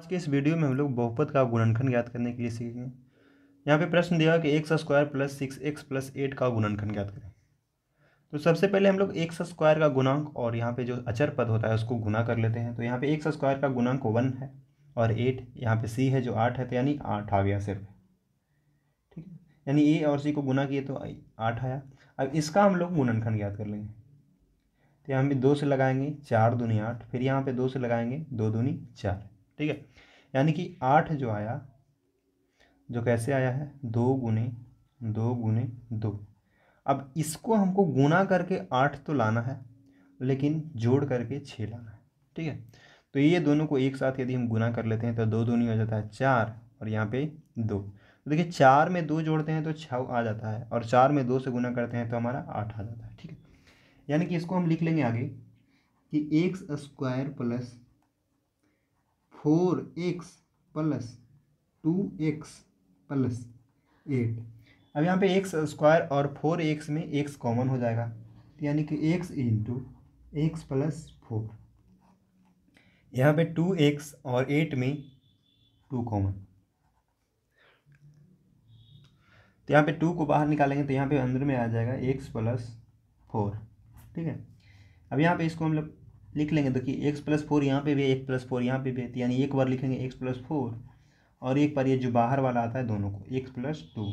आज के इस वीडियो में हम लोग बहुपद का गुणनखंड ज्ञात करने के लिए सीखेंगे यहाँ पे प्रश्न दिया है कि X square plus six X plus eight का गुणनखंड ज्ञात करें तो सबसे पहले हम लोग एक्स स्क्वायर का गुणांक और यहाँ पे जो अचर पद होता है उसको गुना कर लेते हैं तो यहाँ पे एक्स स्क्वायर का गुणांक वन है और एट यहाँ पे सी है जो आठ है तो यानी आठ आ गया सिर्फ ठीक है यानी ए और सी को गुना किए तो आठ आया अब इसका हम लोग गुणनखंड ज्ञात कर लेंगे तो यहाँ पे दो से लगाएंगे चार दूनी आठ फिर यहाँ पे दो से लगाएंगे दो दूनी चार ठीक है यानी कि आठ जो आया जो कैसे आया है दो गुने दो गुने दो अब इसको हमको गुना करके आठ तो लाना है लेकिन जोड़ करके छः लाना है ठीक है तो ये दोनों को एक साथ यदि हम गुना कर लेते हैं तो दो दूनी हो जाता है चार और यहाँ पे दो तो देखिए चार में दो जोड़ते हैं तो छ आ जाता है और चार में दो से गुना करते हैं तो हमारा आठ आ जाता है ठीक है यानी कि इसको हम लिख लेंगे आगे कि X square plus four X plus two X plus eight अब यहाँ पे एक्स स्क्वायर और फोर एक्स में एक्स कॉमन हो जाएगा तो यानी कि X into X plus four यहाँ पे टू एक्स और एट में टू कॉमन तो यहाँ पे टू को बाहर निकालेंगे तो यहाँ पे अंदर में आ जाएगा एक्स प्लस फोर ठीक है अब यहाँ पे इसको हम लोग लिख लेंगे देखिए एक्स प्लस फोर यहाँ पर भी है एक प्लस फोर यहाँ पर भी है तो यानी एक बार लिखेंगे एक्स प्लस फोर और एक बार ये जो बाहर वाला आता है दोनों को एक्स प्लस टू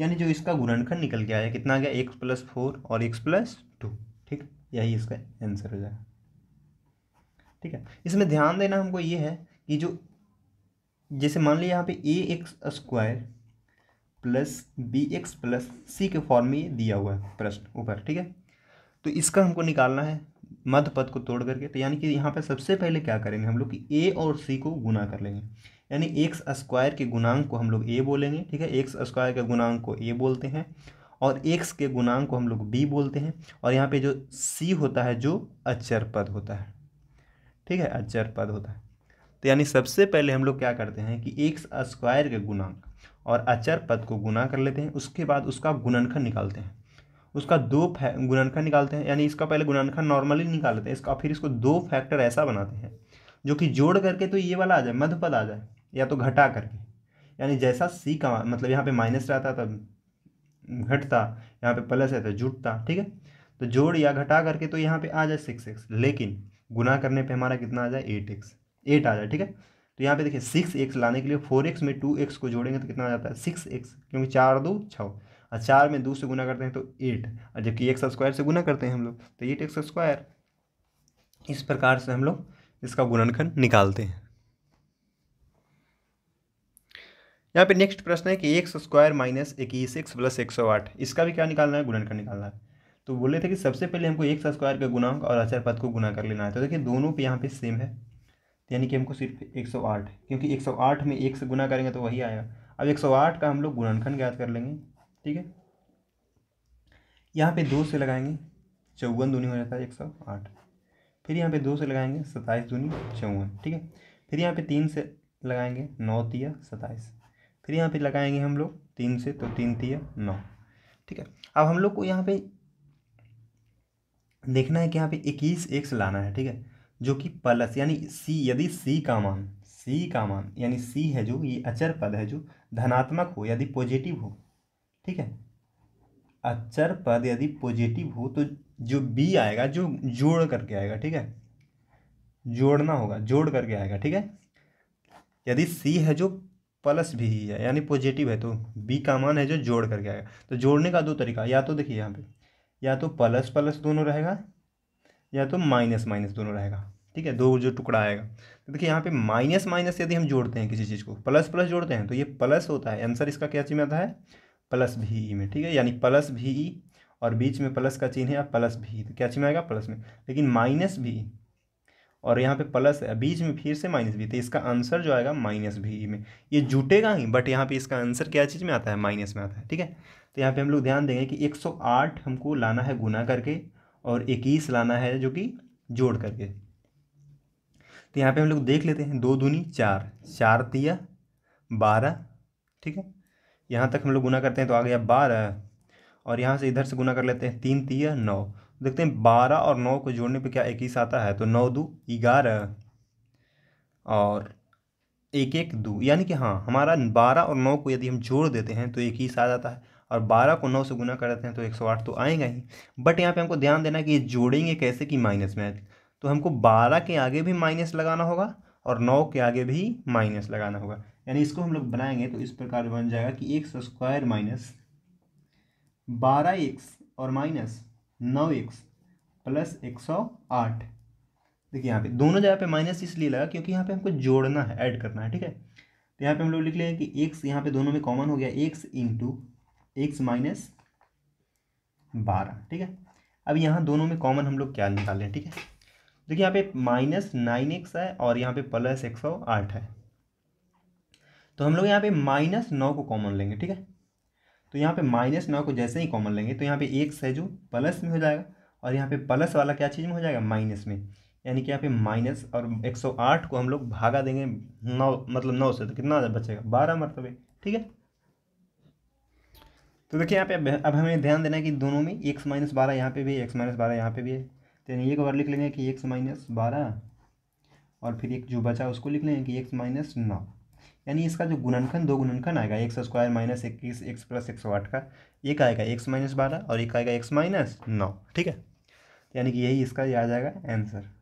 यानी जो इसका गुणनखंड निकल के आया कितना आ गया एक्स प्लस फोर और एक्स प्लस टू ठीक यही इसका आंसर हो जाएगा ठीक है इसमें ध्यान देना हमको ये है कि जो जैसे मान लीजिए यहाँ पे A X square plus B X plus C के फॉर्म में दिया हुआ है प्रश्न ऊपर ठीक है तो इसका हमको निकालना है मध्य पद को तोड़ करके तो यानी कि यहाँ पर सबसे पहले क्या करेंगे हम लोग कि ए और सी को गुना कर लेंगे यानी एक्स स्क्वायर के गुणांक को हम लोग ए बोलेंगे ठीक है एक्स स्क्वायर के गुणांक को ए बोलते हैं और एक्स के गुणांक को हम लोग बी बोलते हैं और यहाँ पे जो सी होता है जो अचर पद होता है ठीक है अचर पद होता है तो यानी सबसे पहले हम लोग क्या करते हैं कि एक्स स्क्वायर के गुणांक और अचर पद को गुना कर लेते हैं उसके बाद उसका गुणनखंड निकालते हैं उसका दो गुणनखंड निकालते हैं यानी इसका पहले गुणनखंड नॉर्मली निकालते हैं इसका फिर इसको दो फैक्टर ऐसा बनाते हैं जो कि जोड़ करके तो ये वाला आ जाए मध्य पद आ जाए या तो घटा करके यानी जैसा सी का मतलब यहाँ पे माइनस रहता तब घटता यहाँ पे प्लस रहता तो जुटता ठीक है तो जोड़ या घटा करके तो यहाँ पे आ जाए सिक्स एक्स लेकिन गुना करने पे हमारा कितना आ जाए एट एक्स एट आ जाए ठीक है तो यहाँ पे देखिए सिक्स एक्स लाने के लिए फोर एक्स में टू एक्स को जोड़ेंगे तो कितना आ जाता है सिक्स एक्स क्योंकि चार दो छः और चार में दो से गुना करते हैं तो एट और जबकि एक स्क्वायर से गुना करते हैं हम लोग तो एट एक स्क्वायर इस प्रकार से हम लोग इसका गुणनखंड निकालते हैं यहाँ पे नेक्स्ट प्रश्न है कि एक स्क्वायर माइनस इक्कीस एक्स प्लस एक सौ आठ इसका भी क्या निकालना है गुणनखंड निकालना है तो बोले थे कि सबसे पहले हमको एक स्क्वायर का गुणांक और अचर पद को गुना कर लेना है तो देखिए दोनों पे यहाँ पे सेम है तो यानी कि हमको सिर्फ आठ क्योंकि आठ में एक से गुना करेंगे तो वही आएगा अब एक का हम लोग गुणनखंड ज्ञात कर लेंगे ठीक है यहाँ पे दो से लगाएंगे चौवन दूनी हो जाता है एक सौ आठ फिर यहाँ पे दो से लगाएंगे सत्ताईस दूनी चौवन ठीक है फिर यहाँ पे तीन से लगाएंगे नौ तिया सत्ताईस फिर यहाँ पे लगाएंगे हम लोग तीन से तो तीन तिया नौ ठीक है अब हम लोग को यहाँ पे देखना है कि यहाँ पे इक्कीस एक्स लाना है ठीक है जो कि प्लस यानी सी यदि सी का मान सी का मान यानी सी है जो ये अचर पद है जो धनात्मक हो यदि पॉजिटिव हो ठीक है अचर पद यदि पॉजिटिव हो तो जो बी आएगा जो जोड़ करके आएगा ठीक है जोड़ना होगा जोड़ करके आएगा ठीक है यदि सी है जो प्लस भी ही है यानी पॉजिटिव है तो बी का मान है जो जोड़ करके आएगा तो जोड़ने का दो तरीका या तो देखिए यहाँ पे या तो प्लस प्लस दोनों रहेगा या तो माइनस माइनस दोनों रहेगा ठीक है दो जो टुकड़ा आएगा तो देखिए यहाँ पे माइनस माइनस यदि हम जोड़ते हैं किसी चीज़ को प्लस प्लस जोड़ते हैं तो ये प्लस होता है आंसर इसका क्या चीज में आता है प्लस भी ई में ठीक है यानी प्लस भी ई और बीच में प्लस का चिन्ह है प्लस भी तो क्या चिन्ह आएगा प्लस में लेकिन माइनस भी और यहाँ पे प्लस बीच में फिर से माइनस भी तो इसका आंसर जो आएगा माइनस भी में ये जुटेगा ही बट यहाँ पे इसका आंसर क्या चीज़ में आता है माइनस में आता है ठीक है तो यहाँ पे हम लोग ध्यान देंगे कि 108 हमको लाना है गुना करके और 21 लाना है जो कि जोड़ करके तो यहाँ पे हम लोग देख लेते हैं दो दूनी चार चार तिया बारह ठीक है यहाँ तक हम लोग गुना करते हैं तो आ गया बारह और यहाँ से इधर से गुना कर लेते हैं तीन तीय नौ देखते हैं बारह और नौ को जोड़ने पे क्या इक्कीस आता है तो नौ दो ग्यारह और एक एक दो यानी कि हाँ हमारा बारह और नौ को यदि हम जोड़ देते हैं तो इक्कीस आ जाता है और बारह को नौ से गुना कर देते हैं तो एक सौ आठ तो आएगा ही बट यहाँ पे हमको ध्यान देना कि ये जोड़ेंगे कैसे कि माइनस में तो हमको बारह के आगे भी माइनस लगाना होगा और नौ के आगे भी माइनस लगाना होगा यानी इसको हम लोग बनाएंगे तो इस प्रकार बन जाएगा कि एक्स स्क्वायर माइनस बारह एक्स और माइनस नौ एक्स प्लस एक सौ आठ देखिए यहाँ पे दोनों जगह पे माइनस इसलिए लगा क्योंकि यहाँ पे हमको जोड़ना है ऐड करना है ठीक है तो यहाँ पे हम लोग लिख लेंगे कि एक्स यहाँ पे दोनों में कॉमन हो गया एक्स इंटू एक्स माइनस बारह ठीक है अब यहाँ दोनों में कॉमन हम लोग क्या निकाल लें ठीक है देखिए यहाँ पे माइनस नाइन एक्स है और यहाँ पे प्लस एक सौ आठ है तो हम लोग यहाँ पे माइनस नौ को कॉमन लेंगे ठीक है तो यहाँ पे माइनस नौ को जैसे ही कॉमन लेंगे तो यहाँ पे एक से जो प्लस में हो जाएगा और यहाँ पे प्लस वाला क्या चीज़ में हो जाएगा माइनस में यानी कि यहाँ पे माइनस और आठ को हम लोग भागा देंगे नौ मतलब नौ से तो कितना बचेगा बारह मरतबे ठीक है तो देखिए यहाँ पे अब हमें ध्यान देना है कि दोनों में एक माइनस बारह यहाँ पर भी है एक माइनस बारह यहाँ पर भी है तो यानी एक बार लिख लेंगे कि एक माइनस बारह और फिर एक जो बचा उसको लिख लेंगे कि एक माइनस नौ यानी इसका जो गुणनखन दो गुणनखन आएगा एक्स स्क्वायर माइनस इक्कीस एक्स प्लस एक सौ आठ का एक आएगा एक्स माइनस बारह और एक आएगा एक्स माइनस नौ ठीक है यानी कि यही इसका आ जाएगा आंसर